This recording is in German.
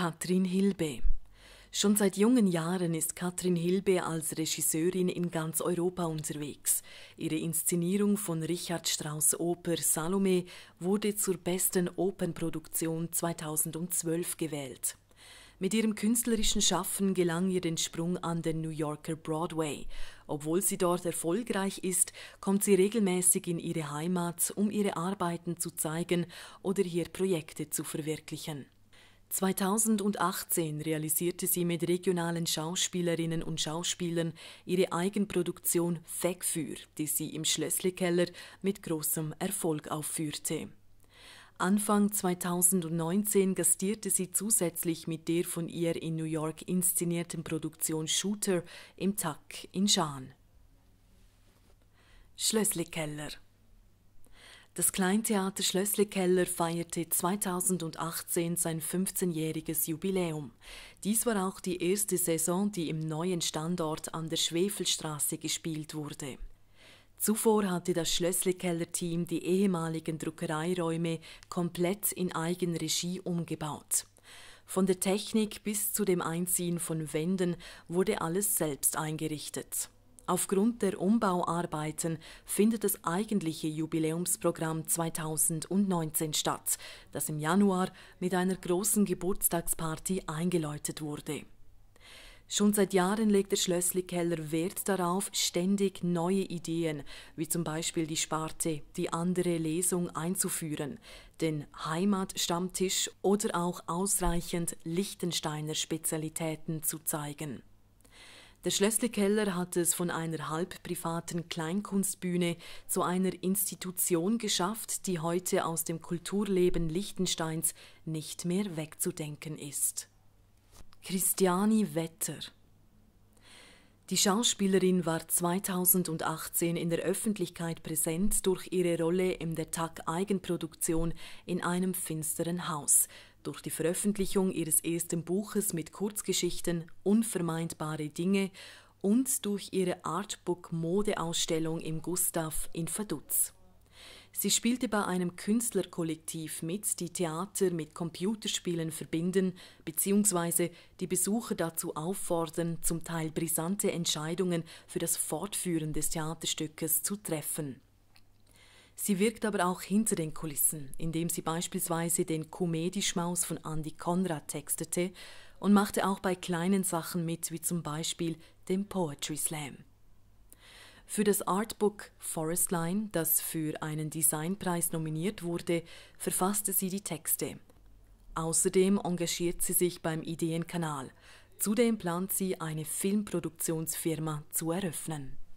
Katrin Hilbe. Schon seit jungen Jahren ist Katrin Hilbe als Regisseurin in ganz Europa unterwegs. Ihre Inszenierung von Richard Strauss Oper Salome wurde zur besten Opernproduktion 2012 gewählt. Mit ihrem künstlerischen Schaffen gelang ihr den Sprung an den New Yorker Broadway. Obwohl sie dort erfolgreich ist, kommt sie regelmäßig in ihre Heimat, um ihre Arbeiten zu zeigen oder hier Projekte zu verwirklichen. 2018 realisierte sie mit regionalen Schauspielerinnen und Schauspielern ihre Eigenproduktion Fegfür, die sie im Schlössli-Keller mit großem Erfolg aufführte. Anfang 2019 gastierte sie zusätzlich mit der von ihr in New York inszenierten Produktion Shooter im Tack in Schaan. Schlössli-Keller das Kleintheater schlössli feierte 2018 sein 15-jähriges Jubiläum. Dies war auch die erste Saison, die im neuen Standort an der Schwefelstraße gespielt wurde. Zuvor hatte das schlössli team die ehemaligen Druckereiräume komplett in Eigenregie umgebaut. Von der Technik bis zu dem Einziehen von Wänden wurde alles selbst eingerichtet. Aufgrund der Umbauarbeiten findet das eigentliche Jubiläumsprogramm 2019 statt, das im Januar mit einer großen Geburtstagsparty eingeläutet wurde. Schon seit Jahren legt der Schlössli-Keller Wert darauf, ständig neue Ideen, wie zum Beispiel die Sparte, die andere Lesung einzuführen, den Heimatstammtisch oder auch ausreichend Lichtensteiner Spezialitäten zu zeigen. Der Schlössle-Keller hat es von einer halb privaten Kleinkunstbühne zu einer Institution geschafft, die heute aus dem Kulturleben Liechtensteins nicht mehr wegzudenken ist. Christiani Wetter die Schauspielerin war 2018 in der Öffentlichkeit präsent durch ihre Rolle in der TAG-Eigenproduktion in einem finsteren Haus, durch die Veröffentlichung ihres ersten Buches mit Kurzgeschichten Unvermeidbare Dinge und durch ihre Artbook-Modeausstellung im Gustav in Vaduz. Sie spielte bei einem Künstlerkollektiv mit, die Theater mit Computerspielen verbinden bzw. die Besucher dazu auffordern, zum Teil brisante Entscheidungen für das Fortführen des Theaterstückes zu treffen. Sie wirkt aber auch hinter den Kulissen, indem sie beispielsweise den Komedischmaus von Andy Conrad textete und machte auch bei kleinen Sachen mit, wie zum Beispiel dem Poetry Slam. Für das Artbook Forestline, das für einen Designpreis nominiert wurde, verfasste sie die Texte. Außerdem engagiert sie sich beim Ideenkanal. Zudem plant sie, eine Filmproduktionsfirma zu eröffnen.